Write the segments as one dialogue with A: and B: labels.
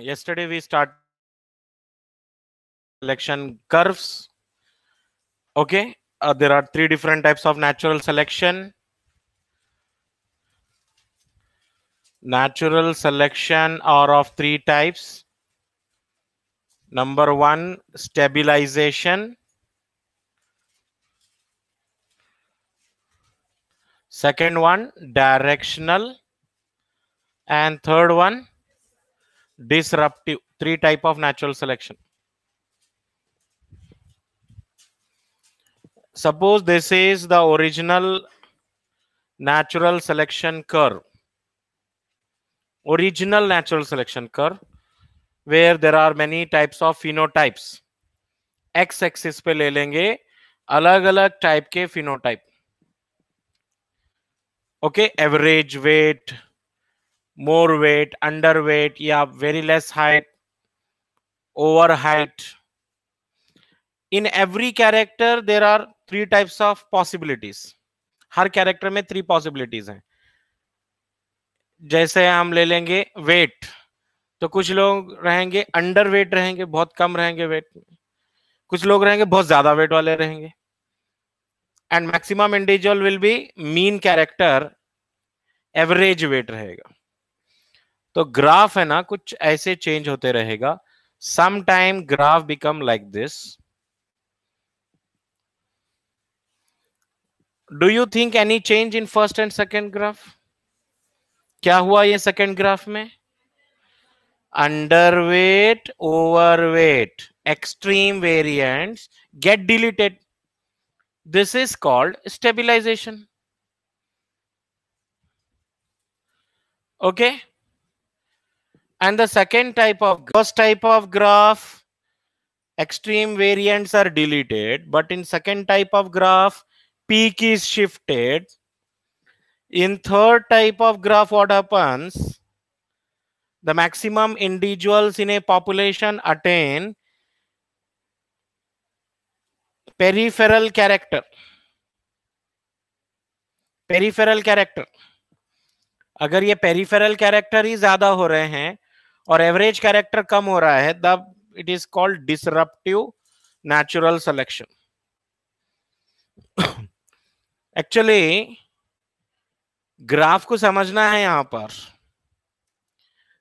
A: yesterday we start selection curves. Okay, uh, there are three different types of natural selection. Natural selection are of three types. Number one, stabilization. Second one, directional. And third one, disruptive three type of natural selection suppose this is the original natural selection curve original natural selection curve where there are many types of phenotypes x axis pe le lenge alag alag type ke phenotype okay average weight more weight, underweight, yeah, very less height, over height. In every character, there are three types of possibilities. हर character में three possibilities हैं जैसे हम ले लेंगे wait तो कुछ लोग रहेंगे अंडर वेट रहेंगे बहुत कम रहेंगे वेट कुछ लोग रहेंगे बहुत ज्यादा वेट वाले रहेंगे and maximum individual will be mean character average weight रहेगा तो ग्राफ है ना कुछ ऐसे चेंज होते रहेगा time graph become like this do you think any change in first and second graph क्या हुआ ये सेकेंड ग्राफ में underweight overweight extreme variants get deleted this is called stabilization okay okay? And the second type of first type of graph, extreme variants are deleted. But in second type of graph, peak is shifted. In third type of graph, what happens? The maximum individuals in a population attain peripheral character. Peripheral character. अगर ये peripheral character ही ज्यादा हो रहे हैं और average character कम हो रहा है तब it is called disruptive natural selection actually graph को समझना है यहां पर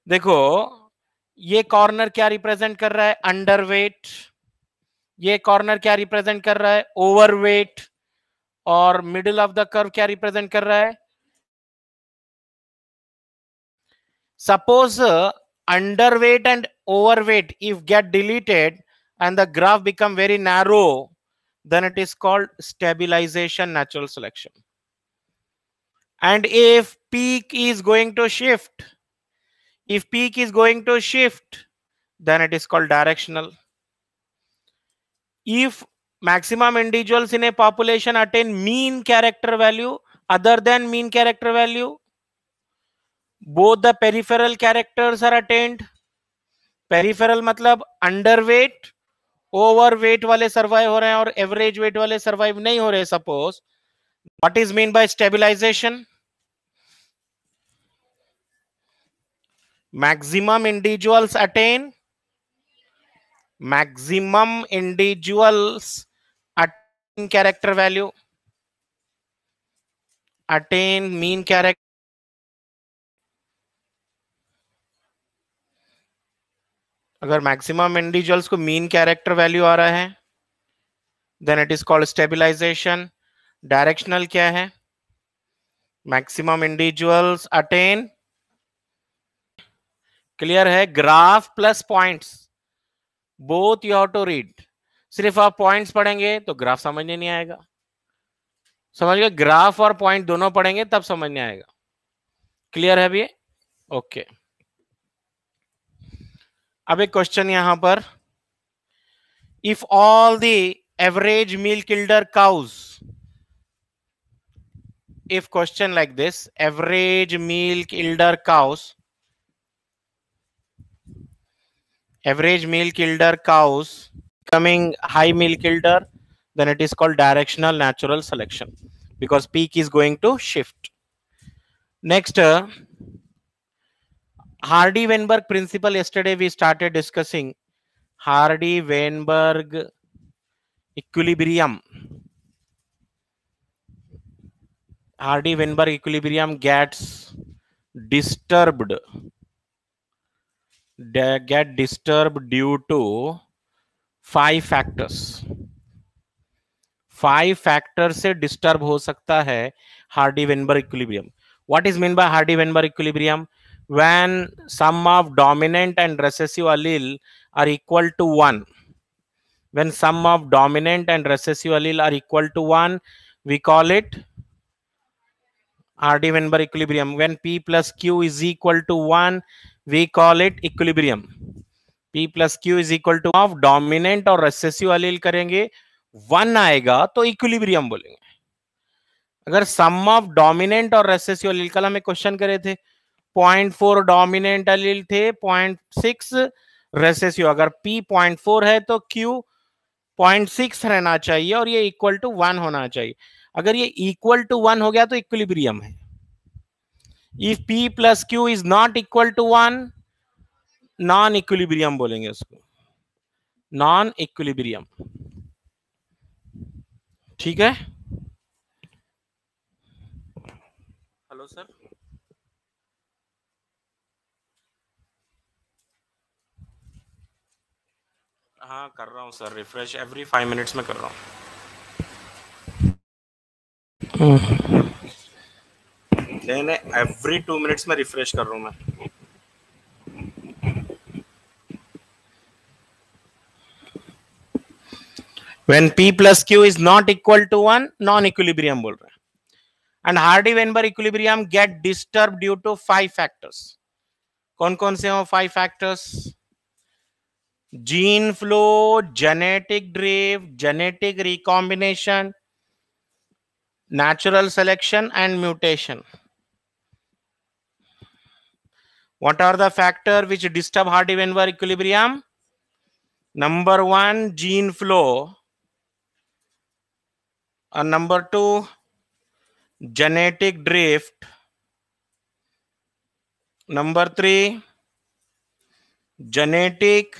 A: देखो ये कॉर्नर क्या रिप्रेजेंट कर रहा है अंडरवेट ये कॉर्नर क्या रिप्रेजेंट कर रहा है ओवरवेट और मिडिल ऑफ द कर्व क्या रिप्रेजेंट कर रहा है suppose underweight and overweight if get deleted and the graph become very narrow then it is called stabilization natural selection and if peak is going to shift if peak is going to shift then it is called directional if maximum individuals in a population attain mean character value other than mean character value both the peripheral characters are attained peripheral matlab underweight overweight wale survive ho aur average weight wale survive nahi ho rahe suppose what is mean by stabilization maximum individuals attain maximum individuals attain character value attain mean character अगर maximum individuals को mean character value आ रहा है then it is called stabilization directional क्या है maximum individuals attain clear है graph plus points both you have to read सिर्फ आप पॉइंट्स पढ़ेंगे तो ग्राफ समझ नहीं आएगा समझ गए ग्राफ और पॉइंट दोनों पढ़ेंगे तब समझ नहीं आएगा क्लियर है भैया ओके okay. अब एक क्वेश्चन यहां पर if all the average milk yielder if question like this average milk elder cows average milk elder cows becoming high milk elder then it is called directional natural selection because peak is going to shift next uh, hardy weinberg principle yesterday we started discussing hardy weinberg equilibrium hardy weinberg equilibrium gets disturbed they get disturbed due to five factors five factor से disturb हो सकता है Hardy Weinberg equilibrium what is mean by Hardy Weinberg equilibrium when sum of dominant and recessive allele are equal to 1 when sum of dominant and recessive allele are equal to 1 we call it rd weinberg equilibrium when p plus q is equal to 1 we call it equilibrium p plus q is equal to of dominant or recessive allele karenge 1 aayega to equilibrium bolenge agar sum of dominant or recessive allele कल हमें question kare the point four dominant allele थे point six recessive अगर P point four है तो Q point six रहना चाहिए और ये इक्वल टू वन होना चाहिए अगर ये इक्वल टू वन हो गया तो इक्विलिब्रियम है if P plus Q is not equal to one non equilibrium बोलेंगे उसको नॉन इक्विलिब्रियम ठीक है हेलो सर हाँ कर रहा हूँ sir refresh every five minutes में कर रहा हूँ नहीं नहीं एवरी टू मिनट्स में रिफ्रेश कर रहा हूँ मैं when p plus q is not equal to 1 non equilibrium bol raha hai and hardy weinberg equilibrium get disturbed due to five factors कौन कौन से हो five factors gene flow, genetic drift, genetic recombination, natural selection, and mutation. What are the factors which disturb Hardy-Weinberg equilibrium? Number one, gene flow. And uh, number two, genetic drift. Number three, genetic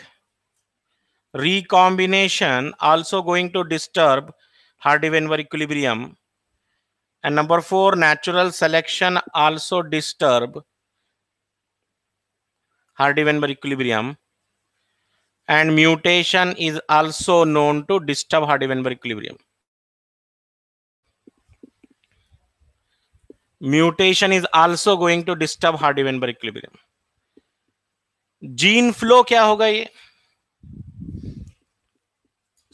A: recombination also going to disturb Hardy-Weinberg equilibrium. And number four, natural selection also disturb Hardy-Weinberg equilibrium. And mutation is also known to disturb Hardy-Weinberg equilibrium. Mutation is also going to disturb Hardy-Weinberg equilibrium. Gene flow? क्या होगा ये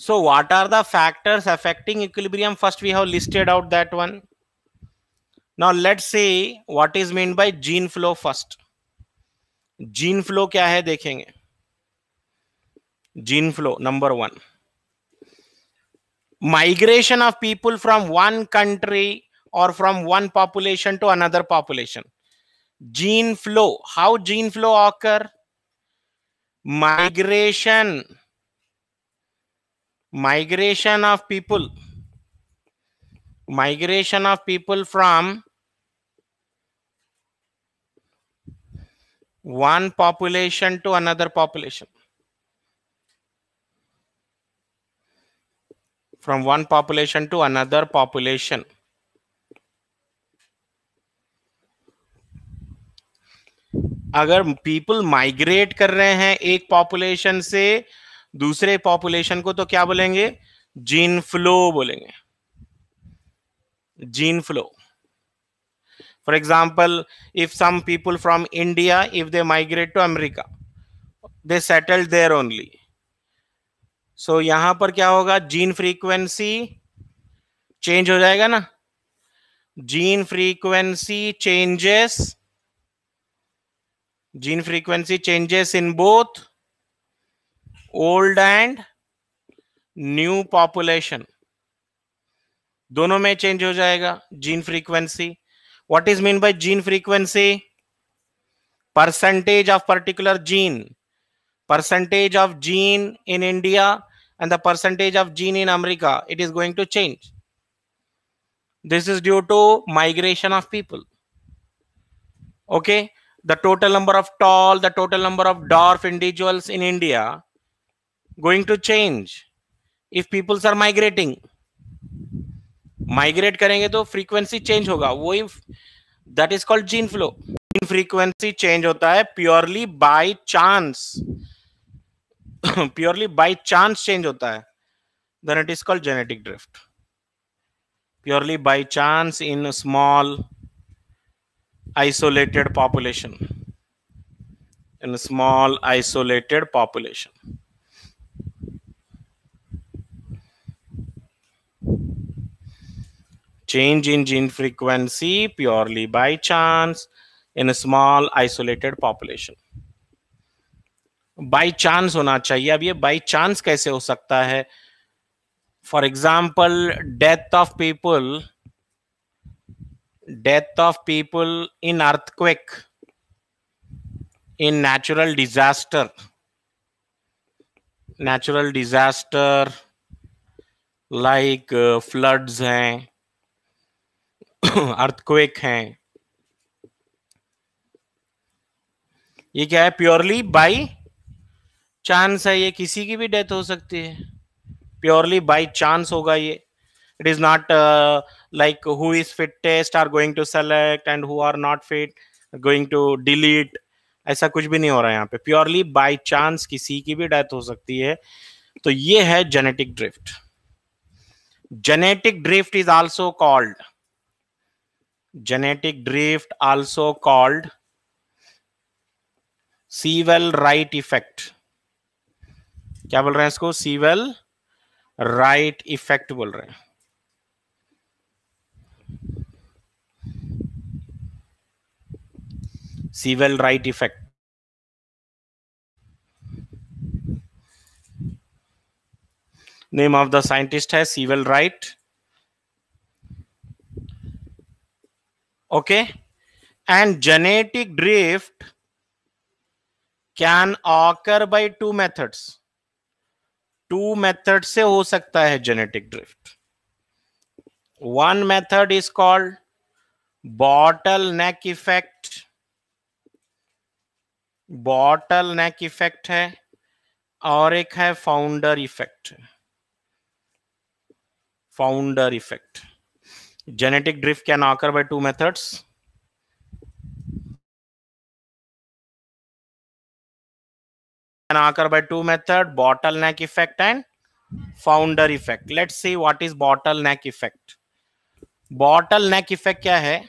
A: so what are the factors affecting equilibrium? First, we have listed out that one. Now let's say what is meant by gene flow first. Gene flow क्या है Gene flow number one. Migration of people from one country or from one population to another population. Gene flow. How gene flow occur? Migration. migration of people migration of people from one population to another population from one population to another population अगर people migrate कर रहे हैं एक population से दूसरे population को तो क्या बोलेंगे जीन फ्लो बोलेंगे gene flow for example if some people from India if they migrate to America they settled there only so यहां पर क्या होगा जीन फ्रीक्वेंसी चेंज हो जाएगा ना gene frequency changes gene frequency changes in both Old and new population. Population दोनों में change हो जाएगा Gene frequency. what is mean by gene frequency percentage of particular gene percentage of gene in india and the percentage of gene in america it is going to change this is due to migration of people okay the total number of tall the total number of dwarf individuals in india going to change if peoples are migrating migrate करेंगे तो frequency change होगा that is called gene flow flow frequency change होता है purely by chance purely by chance change होता है then it is called genetic drift purely by chance in a small isolated population in a small isolated population change in gene frequency purely by chance in a small isolated population. By chance होना चाहिए अब ये by chance कैसे हो सकता है for example death of people death of people in earthquake in natural disaster natural disaster like floods हैं earthquake हैं ये क्या है प्योरली बाई चांस है ये किसी की भी डेथ हो सकती है प्योरली बाई चांस होगा ये it is not like who is fittest are going to select and who are not fit going to delete ऐसा कुछ भी नहीं हो रहा है यहाँ पे प्योरली बाई चांस किसी की भी डेथ हो सकती है तो ये है genetic drift genetic drift is also called genetic drift also called Sewell right effect kya bol rahe hain isko Sewell right effect bol rahe Sewell right effect name of the scientist has Sewell right okay and genetic drift can occur by two methods two methods se ho sakta hai genetic drift one method is called bottle neck effect bottle neck effect hai aur ek hai founder effect founder effect Genetic drift can occur by two methods. Can occur by two method, bottleneck effect and founder effect. Let's see what is bottleneck effect. Bottleneck effect क्या है?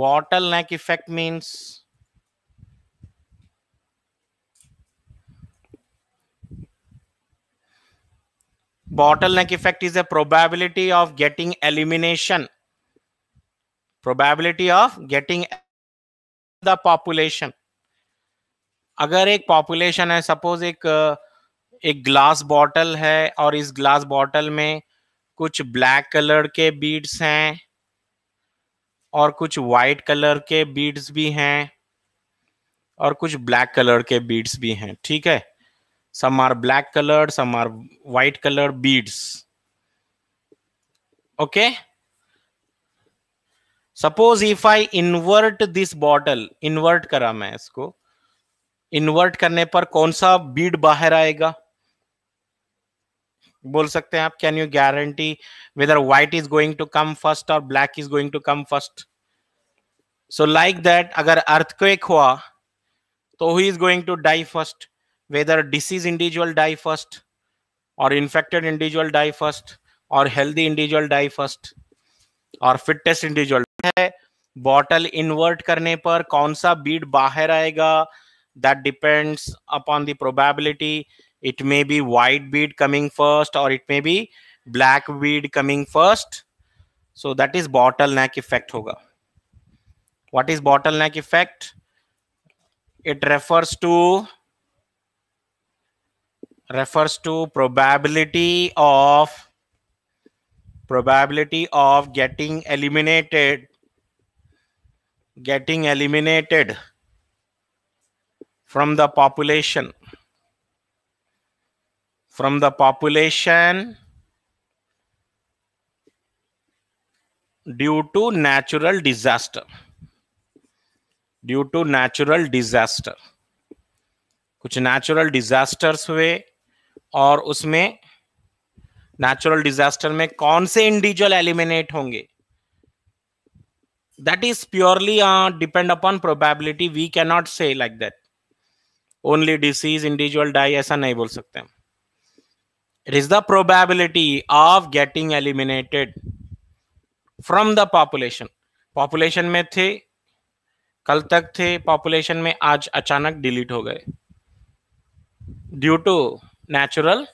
A: Bottleneck effect means bottleneck effect is the probability of getting elimination probability of getting the population अगर एक population है suppose एक एक glass bottle है और इस glass bottle में कुछ black color के beads हैं और कुछ white color के beads भी हैं और कुछ black color के beads भी हैं ठीक है some are black colored some are white color beads okay suppose if i invert this bottle invert करा मैं इसको invert करने पर कौन सा bead बाहर आएगा बोल सकते हैं आप can you guarantee whether white is going to come first और black is going to come first so like that अगर अर्थक्वेक हुआ तो he is going to die first whether diseased individual die first or infected individual die first or healthy individual die first or fittest individual. है bottle invert करने पर कौन सा bead बाहर आएगा that depends upon the probability it may be white bead coming first और it may be black bead coming first so that is bottle neck effect होगा what is bottleneck effect it refers to refers to probability of probability of getting eliminated getting eliminated from the population from the population due to natural disaster due to natural disaster कुछ natural disasters हुए और उसमें natural disaster में कौन से individual eliminate होंगे that is purely depend upon probability we can not say like that only disease individual die ऐसा नहीं बोल सकते हम it is the probability of getting eliminated from the population population में थे कल तक थे पॉपुलेशन में आज अचानक डिलीट हो गए ड्यू टू नेचुरल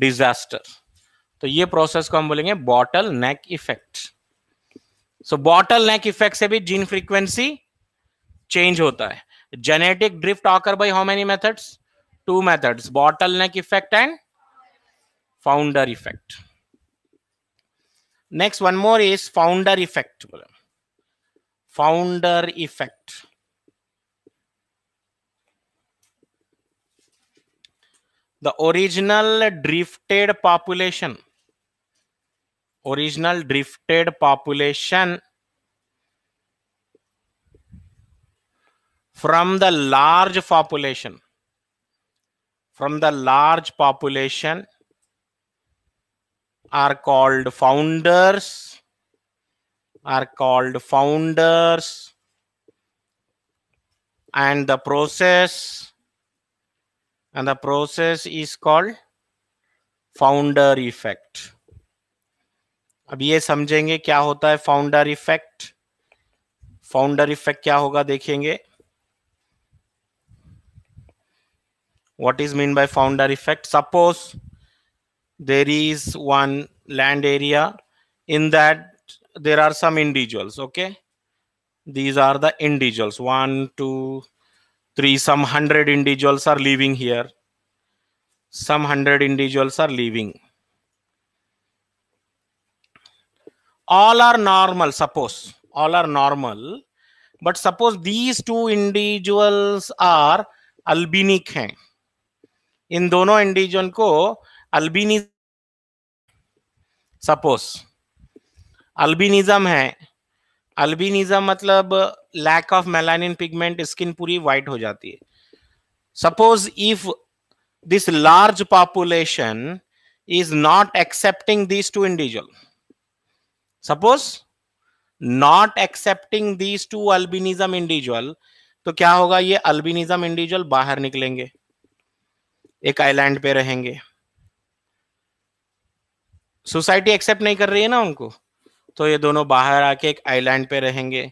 A: डिजास्टर तो ये प्रोसेस को हम बोलेंगे bottle neck effect so bottle neck effect से भी जीन फ्रीक्वेंसी चेंज होता है genetic drift occur by how many methods two methods bottle neck effect and founder effect next one more is founder effect बोले founder effect the original drifted population original drifted population from the large population from the large population are called founders are called founders and the process and the process is called founder effect. अब ये समझेंगे क्या होता है founder effect. Founder effect क्या होगा देखेंगे what is mean by founder effect suppose there is one land area in that there are some individuals okay these are the individuals one two three some hundred individuals are living here some hundred individuals are living all are normal suppose all are normal but suppose these two individuals are अल्बिनिक हैं इन दोनों individual को albino suppose albinism है albinism मतलब lack of melanin pigment skin पूरी white हो जाती है suppose if this large population is not accepting these two individual suppose not accepting these two albinism individual तो क्या होगा ये अल्बिनिज्म इंडिविजुअल बाहर निकलेंगे एक आइलैंड पे रहेंगे सोसाइटी एक्सेप्ट नहीं कर रही है ना उनको तो ये दोनों बाहर आके एक आइलैंड पे रहेंगे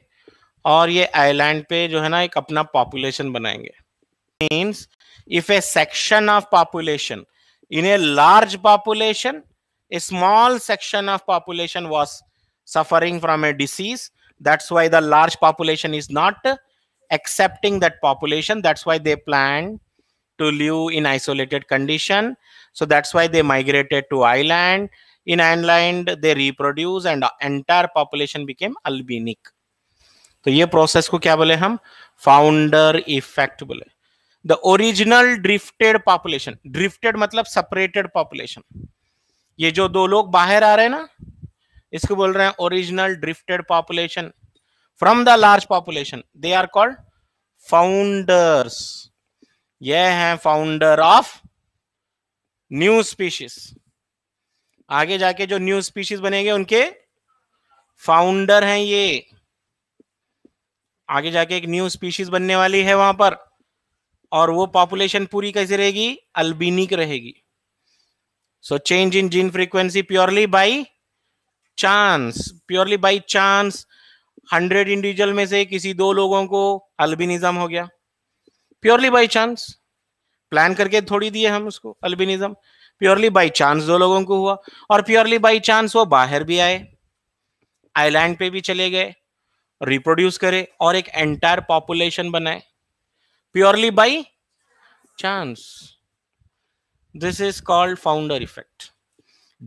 A: Or, ये island, पे जो है ना एक अपना पॉपुलेशन बनाएंगे means if a section of population in a large population a small section suffering from a disease that's why the large population is not accepting that population that's why they plan to live in isolated condition so that's why they migrated to island in island they reproduce and entire population became albinic तो ये process को क्या बोले हम founder effect बोले the original drifted population drifted मतलब separated population ये जो दो लोग बाहर आ रहे हैं ना इसको बोल रहे हैं original drifted population from the large population they are called founders ये हैं फाउंडर ऑफ न्यू स्पीशीज आगे जाके जो न्यू स्पीशीज बनेंगे उनके फाउंडर हैं ये आगे जाके एक न्यू स्पीशीज बनने वाली है वहां पर और वो पॉपुलेशन पूरी कैसी रहेगी अल्बिनिक रहेगी so change in gene frequency purely by chance purely by chance hundred individual में से किसी दो लोगों को अल्बिनिज्म हो गया प्योरली बाई चांस प्लान करके थोड़ी दिए हम उसको अल्बिनिज्म प्योरली बाई चांस दो लोगों को हुआ और प्योरली बाई चांस वो बाहर भी आए आइलैंड पे भी चले गए रिप्रोड्यूस करे और एक एंटायर पॉपुलेशन बनाए purely by chance this is called founder effect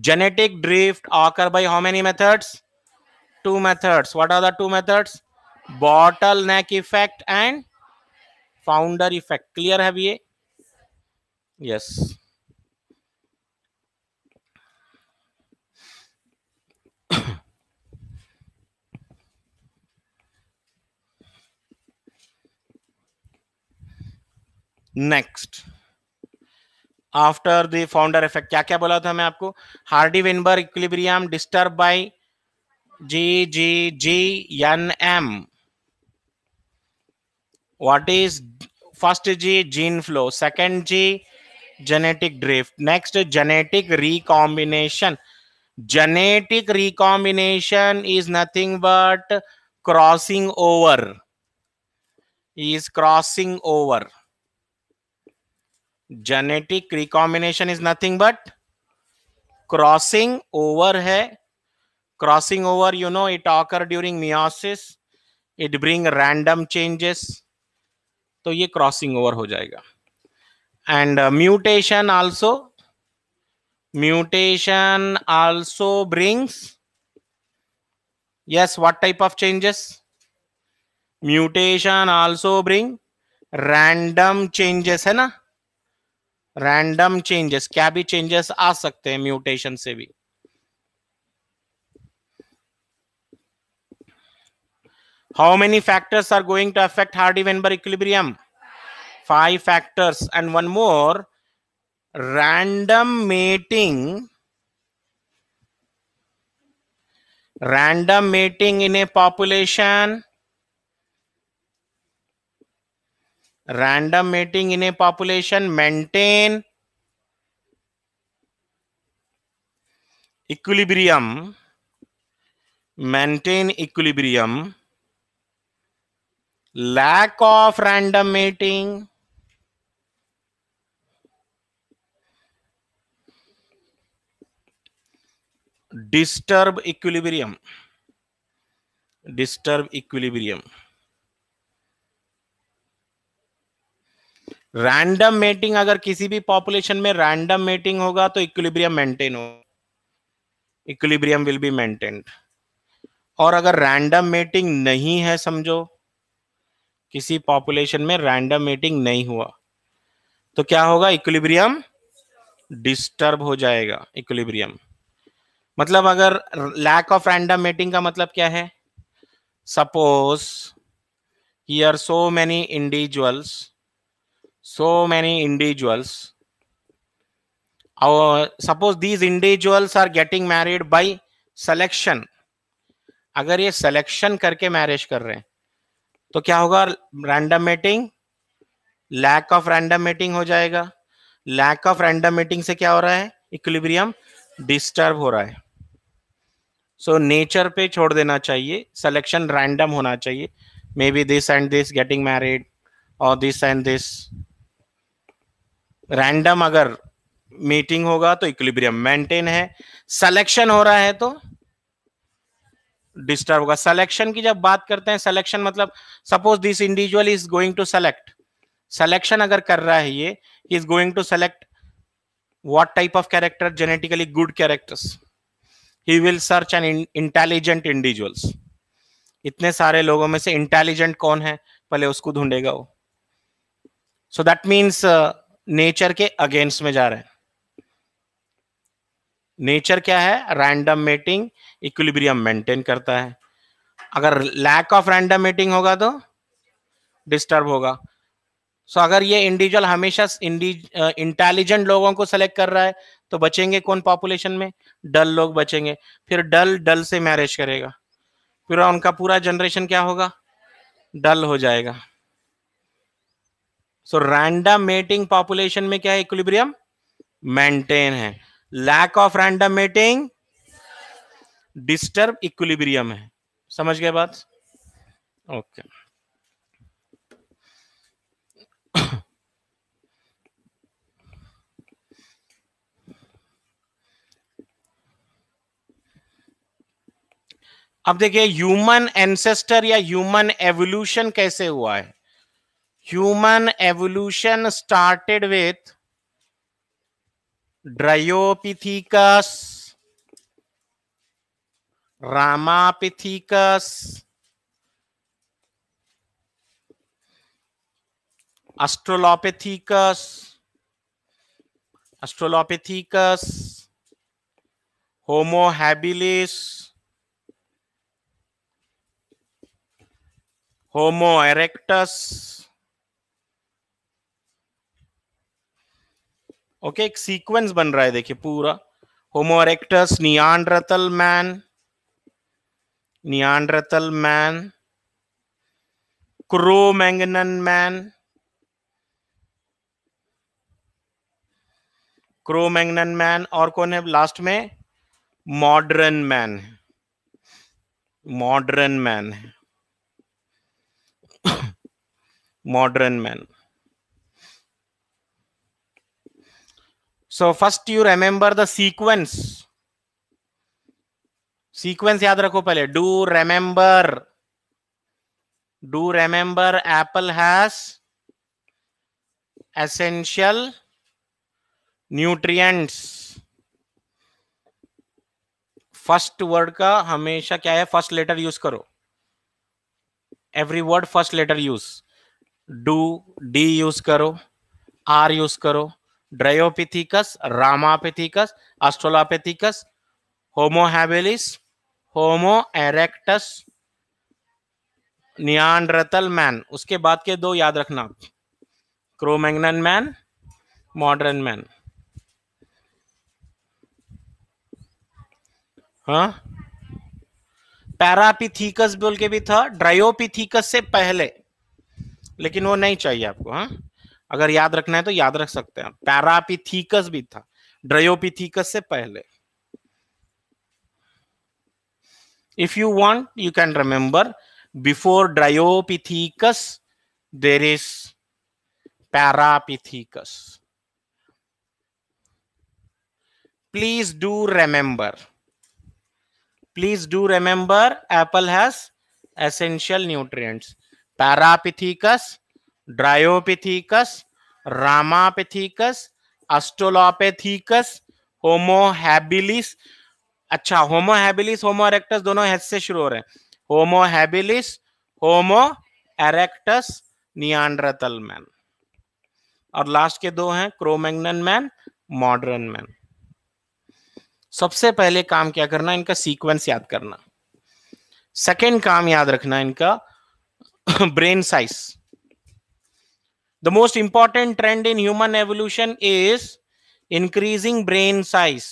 A: genetic drift आकर by how many methods two methods what are the two methods bottle neck effect and founder effect clear है ये yes yes. Next after the effect क्या क्या बोला था मैं आपको Hardy Weinberg equilibrium disturb by G G G N M what is first G gene flow second G genetic drift next genetic recombination genetic recombination is nothing but crossing over is crossing over genetic recombination is nothing but crossing over है crossing over you know it occur during meiosis it bring random changes तो ये crossing over हो जाएगा and mutation also mutation also brings yes what type of changes mutation also bring random changes है ना random changes क्या भी changes आ सकते हैं म्यूटेशन से भी how many factors are going to affect Hardy Weinberg equilibrium five factors and one more random mating random mating in a population random mating in a population maintain equilibrium maintain equilibrium lack of random mating disturb equilibrium disturb equilibrium random mating अगर किसी भी population में random mating होगा तो equilibrium maintain हो equilibrium will be maintained और अगर random mating नहीं है समझो किसी पॉपुलेशन में रैंडम मेटिंग नहीं हुआ तो क्या होगा इक्विलिब्रियम डिस्टर्ब हो जाएगा इक्विलिब्रियम मतलब अगर लैक ऑफ रैंडम मेटिंग का मतलब क्या है suppose here so many individuals so many individuals our uh, suppose these individuals are getting married by selection agar ye selection karke marriage kar rahe hain to kya hoga random mating lack of random mating ho jayega lack of random mating se kya ho raha hai equilibrium disturb ho raha hai so so, nature पे छोड़ देना चाहिए selection random होना चाहिए may be this and this getting married और this and this random अगर meeting होगा तो इक्विलिब्रियम मेंटेन है सिलेक्शन हो रहा है तो डिस्टर्ब होगा सिलेक्शन की जब बात करते हैं सिलेक्शन मतलब suppose this individual is going to select selection अगर कर रहा है ये is going to select what type of character genetically good characters he will search an intelligent individuals इतने सारे लोगों में से इंटेलिजेंट कौन है पहले उसको ढूंढेगा वो सो दैट मीन्स नेचर के अगेंस्ट में जा रहे हैं नेचर क्या है रैंडम मेटिंग इक्विलिब्रियम मेंटेन करता है अगर लैक ऑफ रैंडम मेटिंग होगा तो डिस्टर्ब होगा सो so, अगर ये इंडिविजुअल हमेशा इंटेलिजेंट लोगों को सेलेक्ट कर रहा है तो बचेंगे कौन पॉपुलेशन में डल लोग बचेंगे फिर डल डल से मैरिज करेगा पूरा उनका पूरा जनरेशन क्या होगा डल हो जाएगा सो रैंडम मेटिंग पॉपुलेशन में क्या है इक्विलिब्रियम मेंटेन है lack of random mating disturb equilibrium है समझ गए बात ओके अब देखिए ह्यूमन एंसेस्टर या ह्यूमन एवोल्यूशन कैसे हुआ है human evolution started with Dryopithecus, Ramapithecus, Australopithecus, Australopithecus, Homo habilis, Homo erectus, okay एक सीक्वेंस बन रहा है देखिए पूरा Homo erectus Neanderthal man Neanderthal man Cro-Magnon man Cro-Magnon man और कौन है लास्ट में modern man modern man modern man so first you remember the sequence sequence याद रखो पहले do remember do remember apple has essential nutrients first word का हमेशा क्या है फर्स्ट लेटर यूज करो every word first letter use do D use करो R use करो Dryopithecus Ramapithecus Australopithecus Homo habilis Homo erectus Neanderthal man उसके बाद के दो याद रखना क्रोमैग्नन मैन मॉडर्न मैन हाँ पैरापिथिकस बोल के भी था ड्रायोपिथिकस से पहले लेकिन वो नहीं चाहिए आपको हाँ अगर याद रखना है तो याद रख सकते हैं पैरापिथिकस भी था ड्रयोपिथीकस से पहले if you want you can remember before Dryopithecus there is Parapithecus please do remember please do remember apple has essential nutrients Parapithecus Dryopithecus Ramapithecus Australopithecus Homo habilis अच्छा होमोहैबिलिस होमो एरेक्टस दोनों हेच से शुरू हो रहे हैं Homo habilis Homo erectus Neanderthal man और last के दो हैं क्रोमैग्नन मैन मॉडर्न मैन सबसे पहले काम क्या करना इनका सीक्वेंस याद करना सेकेंड काम याद रखना इनका brain size the most important trend in human evolution is increasing brain size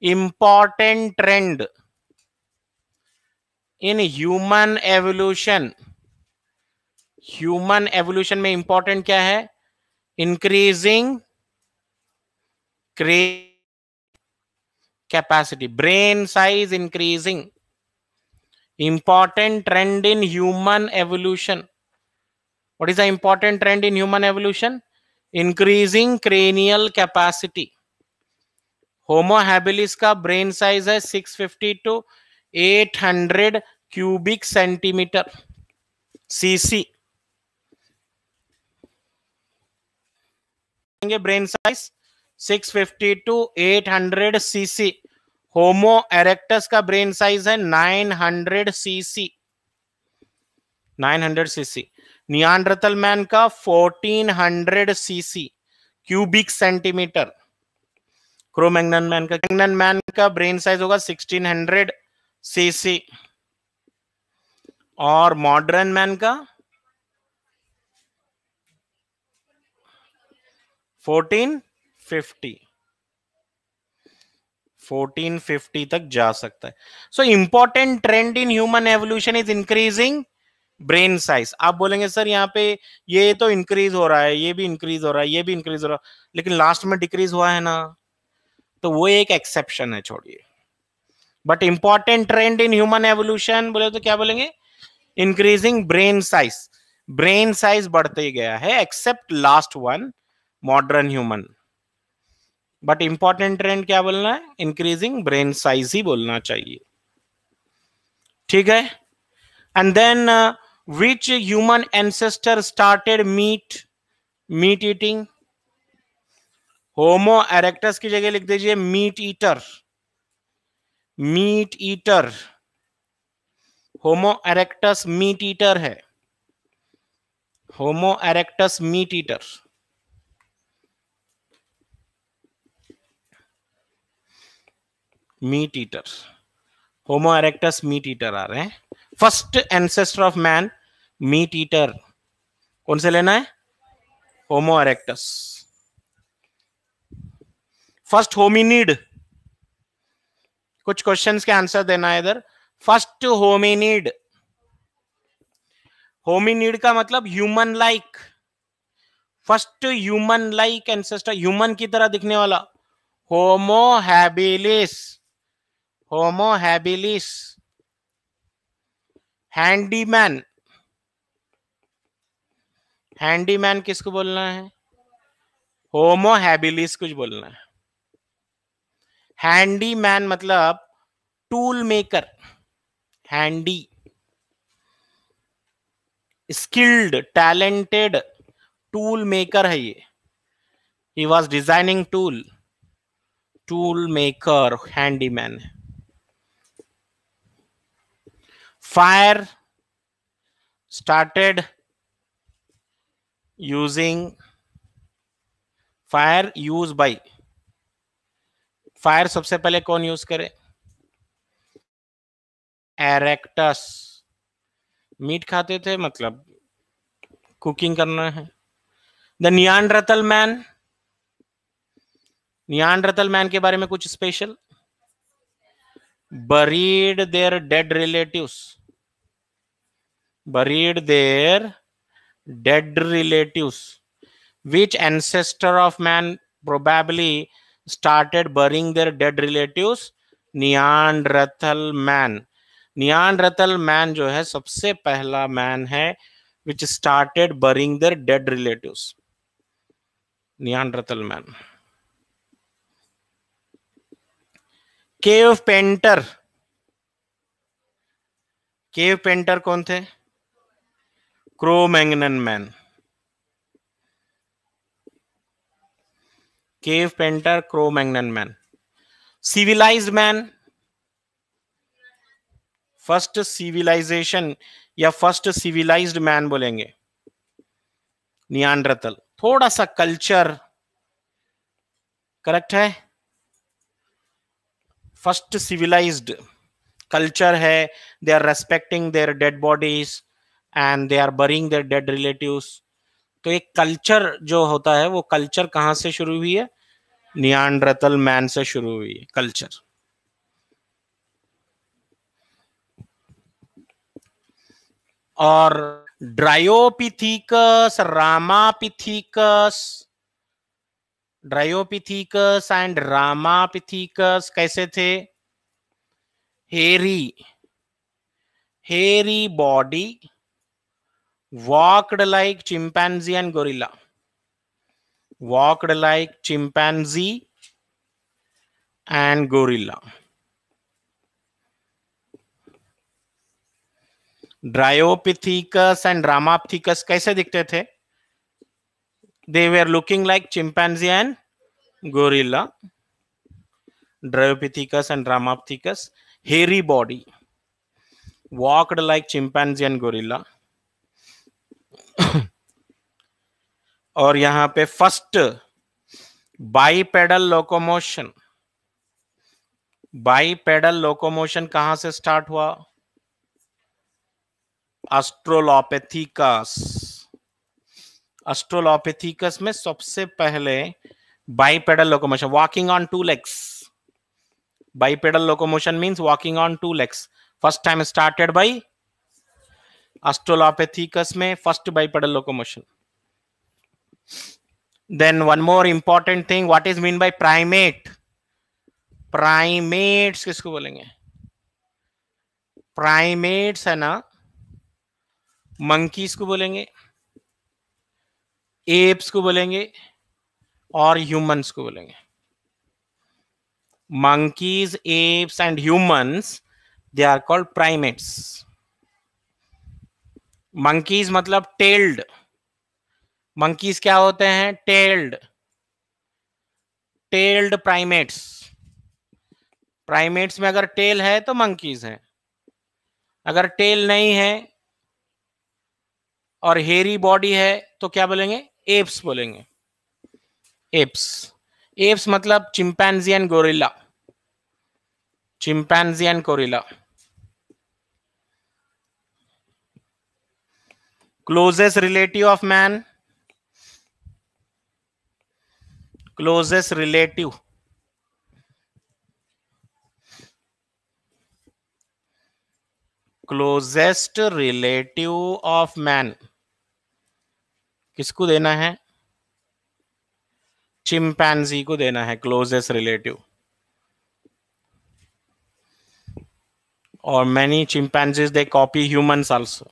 A: important trend in human evolution human evolution may important kya increasing capacity brain size increasing important trend in human evolution what is the important trend in human evolution increasing cranial capacity homo habilis ka brain size is 650 to 800 cubic centimeter cc brain size 650 to 800 cc homo erectus ka brain size hai 900 cc 900 cc Neanderthal man का 1400 cc cubic centimetre Cro-Magnon man का Magnon man का brain size होगा 1600 CC और modern man का 1450 1450 तक जा सकता है so important trend in human evolution is increasing brain size आप बोलेंगे सर यहाँ पे ये तो इंक्रीज हो रहा है ये भी इंक्रीज हो रहा है ये भी इंक्रीज हो रहा है लेकिन लास्ट में डिक्रीज हुआ है ना तो वो एक एक्सेप्शन है छोड़िए but important trend in human evolution बोले तो क्या बोलेंगे increasing brain size brain size बढ़ते ही गया है except last one modern human but important trend क्या बोलना है इंक्रीजिंग ब्रेन साइज ही बोलना चाहिए ठीक है and then uh, which human ancestor started meat meat eating Homo erectus की जगह लिख दीजिए meat eater meat eater Homo erectus meat eater है Homo erectus meat eater meat eater Homo erectus meat eater आ रहे हैं first ancestor of man meat eater कौन से लेना है होमो एरेक्टस फर्स्ट होमिनिड कुछ क्वेश्चंस के आंसर देना है इधर फर्स्ट होमिनिड होमिनिड का मतलब human like first human like ancestor human की तरह दिखने वाला Homo habilis Homo habilis handyman handyman किसको बोलना है होमो हैबिलिस कुछ बोलना है हैंडीमैन मतलब tool maker handy skilled talented tool maker है ये ही was designing tool tool maker handyman है fire started using fire use by fire सबसे पहले कौन यूज करे एरेक्टस मीट खाते थे मतलब कुकिंग करना है the Neanderthal man Neanderthal man के बारे में कुछ special buried their dead relative buried their dead relatives, which ancestor of man probably started burying their dead relatives? Neanderthal man Neanderthal man जो है सबसे पहला मैन है which started burying their dead relatives Neanderthal man cave painter cave painter कौन थे Cro-Magnon man cave painter Cro-Magnon man civilise man first civilisation या first civilised man बोलेंगे Neanderthal थोड़ा सा कल्चर करेक्ट है फर्स्ट सिविलाइज्ड कल्चर है they are respecting their dead bodies and they are burying their dead relatives तो एक culture जो होता है वो कल्चर कहाँ से शुरू हुई है नियांड्रतल मैन से शुरू हुई है कल्चर और Dryopithecus Ramapithecus Dryopithecus and Ramapithecus कैसे थे hairy hairy body walked like chimpanzee and gorilla walked like chimpanzee and gorilla dryopithecus and ramapithecus kaise dikhte the they were looking like chimpanzee and gorilla dryopithecus and ramapithecus hairy body walked like chimpanzee and gorilla और यहां पे first bipedal locomotion bipedal locomotion कहां से start हुआ Australopithecus Australopithecus में सबसे पहले bipedal locomotion walking on two legs bipedal locomotion means walking on two legs first time started by Australopithecus में first bipedal locomotion then one more important thing what is mean by primate primates किसको बोलेंगे primates है ना monkeys को बोलेंगे apps को बोलेंगे और ह्यूमंस को बोलेंगे monkeys apes and humans they are called primates monkeys मतलब टेल्ड मंकीज क्या होते हैं टेल्ड टेल्ड प्राइमेट्स प्राइमेट्स में अगर टेल है तो मंकीज है अगर टेल नहीं है और हेरी बॉडी है तो क्या बोलेंगे एप्स बोलेंगे एप्स एप्स मतलब chimpanzee and gorilla chimpanzee and gorilla closest relative of man closest relative closest relative of man किसको देना है चिमपैनजी को देना है क्लोजेस्ट रिलेटिव और many chimpanzees they copy human also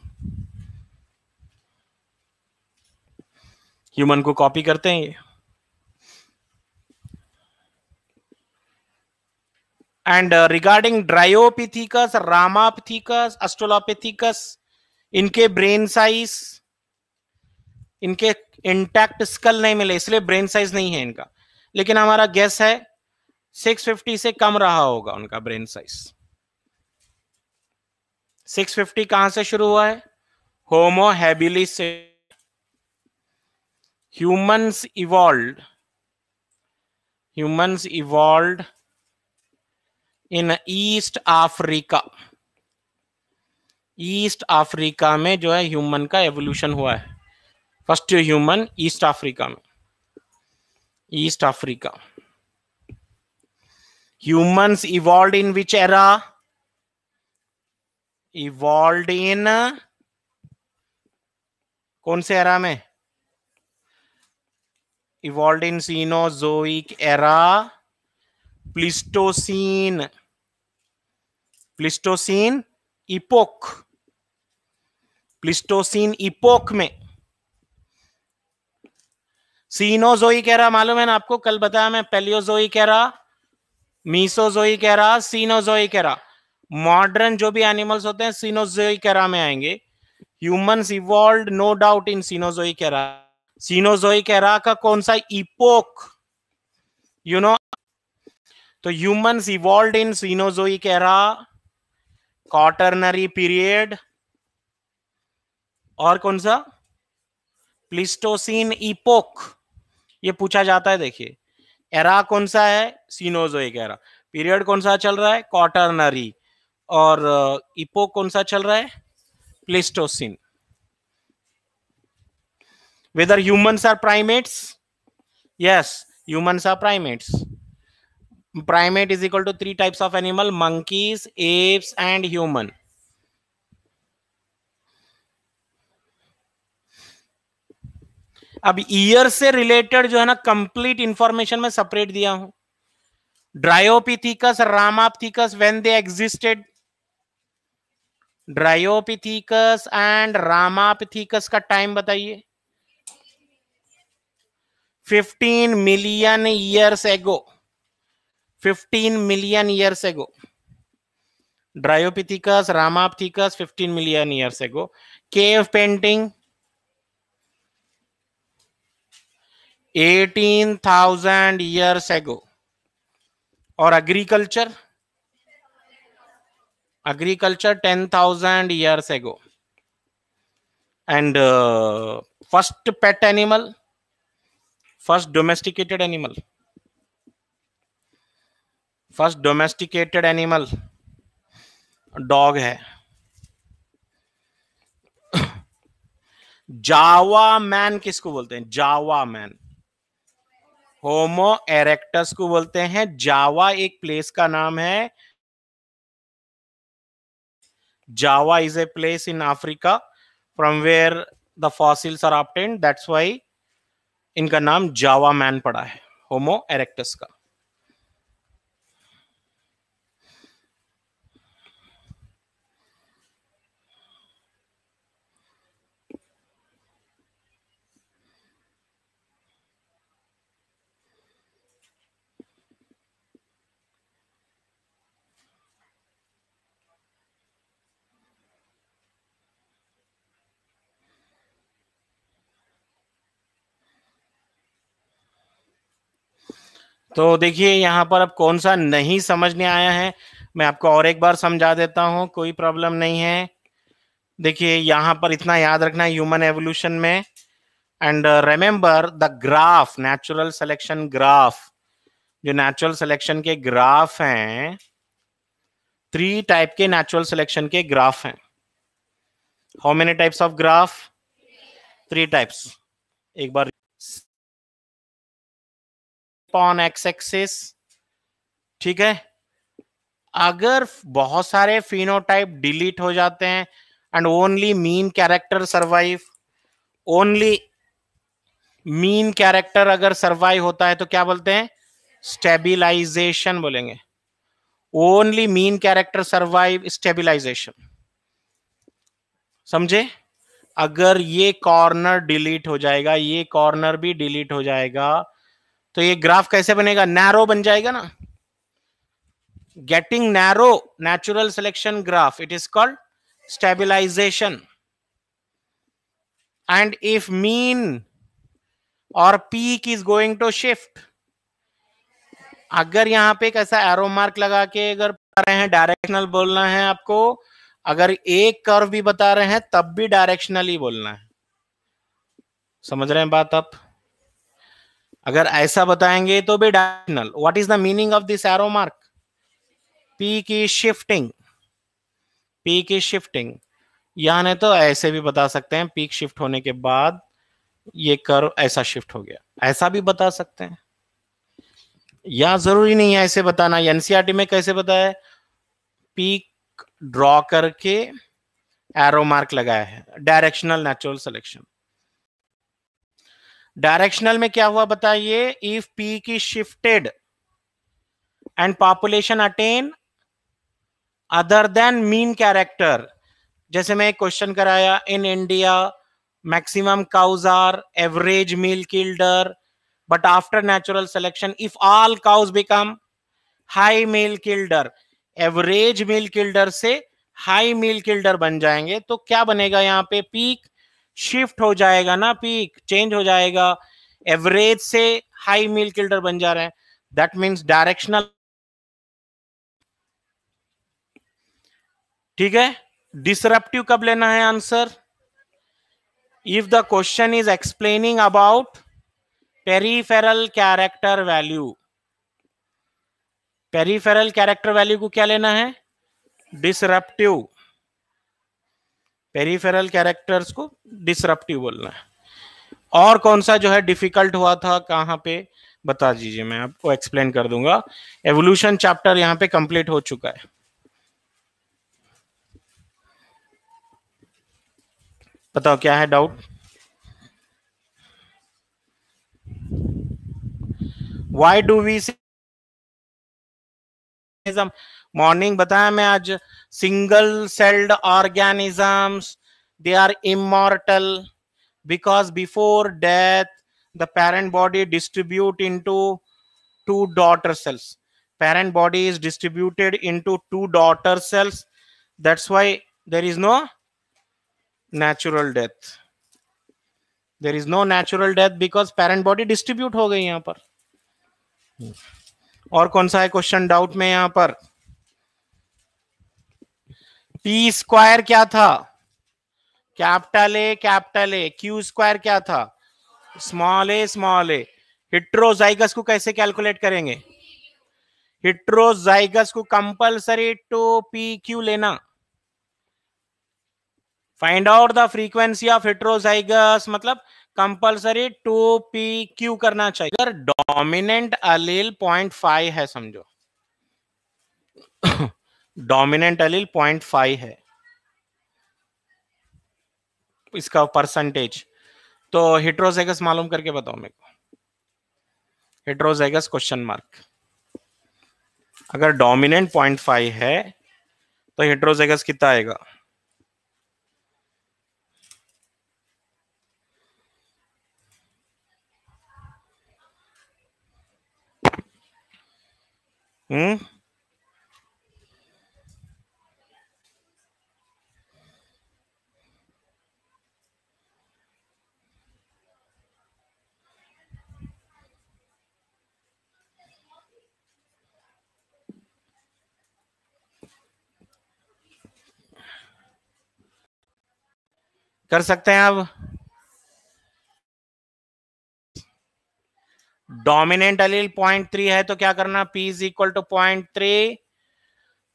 A: human को कॉपी करते हैं ये and regarding Dryopithecus dryopithecus ramapithecus इनके ब्रेन साइज इनके इंटैक्ट स्कल नहीं मिले इसलिए ब्रेन साइज नहीं है इनका लेकिन हमारा गैस है 650 से कम रहा होगा उनका ब्रेन साइज 650 कहां से शुरू हुआ है होमो हैबिलिस से humans evolved humans evolved in East Africa East Africa में जो है ह्यूमन का एवोल्यूशन हुआ है फर्स्ट ह्यूमन ईस्ट अफ्रीका में East Africa humans evolved in which era evolved in कौन से एरा में evolved in Cenozoic era, Pleistocene, Pleistocene epoch, Pleistocene epoch में कह रहा मालूम है ना आपको कल बताया मैं मीसोजोई कह रहा सीनोजोई कह रहा मॉडर्न जो भी एनिमल्स होते हैं कह रहा में आएंगे humans evolve no doubt in कह रहा सीनोजोइक एरा का कौन सा इपोक यू नो तो humans evolve in Cenozoic era Quaternary period और कौन सा प्लिस्टोसिन इपोक ये पूछा जाता है देखिए एरा कौन सा है सीनोजोइक एरा पीरियड कौन सा चल रहा है कॉटरनरी और इपोक uh, कौन सा चल रहा है Pleistocene whether humans are primates yes humans are primates primate is equal to three types of animal monkeys apes and human अब ईयर से रिलेटेड जो है ना कंप्लीट इंफॉर्मेशन में सेपरेट दिया हूं Dryopithecus Ramapithecus when they existed Dryopithecus and Ramapithecus का time बताइए fifteen million years ago fifteen million years ago Dryopithecus Ramapithecus fifteen million years ago cave painting 18,000 thousand years ago और agriculture agriculture ten thousand years ago and first pet animal first domesticated animal first domesticated animal dog है Java man किसको बोलते हैं जावा man होमो erectus को बोलते हैं जावा एक place का नाम है Java is a place in Africa from where the fossils are obtained that's why इनका नाम जावा मैन पड़ा है होमो एरेक्टस का तो देखिए यहाँ पर अब कौन सा नहीं समझने आया है मैं आपको और एक बार समझा देता हूँ कोई प्रॉब्लम नहीं है देखिए यहाँ पर इतना याद रखना है ह्यूमन एवोल्यूशन में and remember the graph natural selection graph जो नेचुरल सिलेक्शन के ग्राफ हैं थ्री टाइप के नेचुरल सिलेक्शन के ग्राफ हैं how many types of graph three types एक बार अपॉन एक्स एक्सिस ठीक है अगर बहुत सारे फिनोटाइप डिलीट हो जाते हैं and only mean character survive only mean character अगर सरवाइव होता है तो क्या बोलते हैं स्टेबिलाईजेशन बोलेंगे only mean character survive stabilization समझे अगर ये कॉर्नर डिलीट हो जाएगा ये कॉर्नर भी डिलीट हो जाएगा तो ये ग्राफ कैसे बनेगा नैरो बन जाएगा ना getting narrow natural selection graph it is called stabilization and if mean और peak is going to shift अगर यहां पे एक ऐसा एरो मार्क लगा के अगर बता रहे हैं डायरेक्शनल बोलना है आपको अगर एक कर्व भी बता रहे हैं तब भी डायरेक्शनली बोलना है समझ रहे हैं बात आप अगर ऐसा बताएंगे तो भी directional what is the meaning of this arrow mark P की शिफ्टिंग पी की शिफ्टिंग यहां ने तो ऐसे भी बता सकते हैं पीक शिफ्ट होने के बाद ये कर ऐसा शिफ्ट हो गया ऐसा भी बता सकते हैं या जरूरी नहीं है ऐसे बताना एनसीआरटी e में कैसे बताया पीक ड्रॉ करके एरो मार्क लगाया है डायरेक्शनल नेचुरल सिलेक्शन डायरेक्शनल में क्या हुआ बताइए इफ पी की shifted and population attain other than mean character जैसे मैं एक क्वेश्चन कराया in India maximum cows are average milk yielder but after natural selection if all cows become high milk yielder average milk yielder से high milk किल्डर बन जाएंगे तो क्या बनेगा यहाँ पे पीक शिफ्ट हो जाएगा ना पीक चेंज हो जाएगा एवरेज से हाई मिल किल्डर बन जा रहे हैं दैट मीन्स डायरेक्शनल ठीक है डिसरप्टिव कब लेना है answer if the question is explaining about peripheral character value peripheral character value को क्या लेना है डिसरप्टिव पेरीफेरल कैरेक्टर्स को डिसरप्टिव बोलना है और कौन सा जो है डिफिकल्ट हुआ था कहाँ पे बता दीजिए मैं आपको एक्सप्लेन कर दूंगा एवोल्यूशन चैप्टर यहाँ पे कंप्लीट हो चुका है बताओ क्या है doubt why do we see morning बताया मैं आज single celled organisms they are immortal because before death the parent body distribute into two daughter cells parent body is distributed into two daughter cells that's why there is no natural death there is no natural death because parent body distribute हो गई यहां पर hmm. और कौन सा है question doubt में यहां पर पी स्क्वायर क्या था capital A capital A Q square क्या था small a small a heterozygous को कैसे कैलकुलेट करेंगे हिट्रोजाइगस को कंपलसरी टू पी क्यू लेना find out the frequency of heterozygous मतलब कंपलसरी टू पी क्यू करना चाहिए अगर डोमिनेंट अलील पॉइंट फाइव है समझो डोमिनेंट अलील पॉइंट फाइव है इसका परसेंटेज तो हिट्रोजेगस मालूम करके बताओ मेरे को हिट्रोजेगस क्वेश्चन मार्क अगर डोमिनेंट पॉइंट फाइव है तो हिट्रोजेगस कितना आएगा हम्म कर सकते हैं अब डोमिनेंट अलील पॉइंट थ्री है तो क्या करना P is equal to point three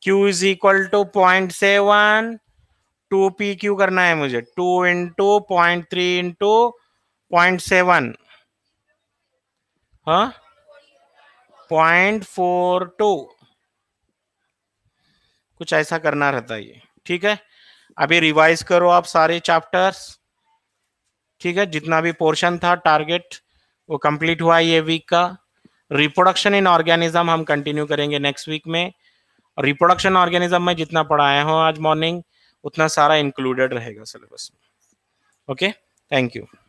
A: Q is equal to point seven two P Q करना है मुझे two into point three into point seven हाँ पॉइंट फोर टू कुछ ऐसा करना रहता है ये ठीक है अभी रिवाइज करो आप सारे चैप्टर्स ठीक है जितना भी पोर्शन था टारगेट वो कंप्लीट हुआ ये वीक का रिप्रोडक्शन इन ऑर्गेनिज्म हम कंटिन्यू करेंगे नेक्स्ट वीक में रिप्रोडक्शन ऑर्गेनिज्म में जितना पढ़ाया हूँ आज मॉर्निंग उतना सारा इंक्लूडेड रहेगा सिलेबस में ओके थैंक यू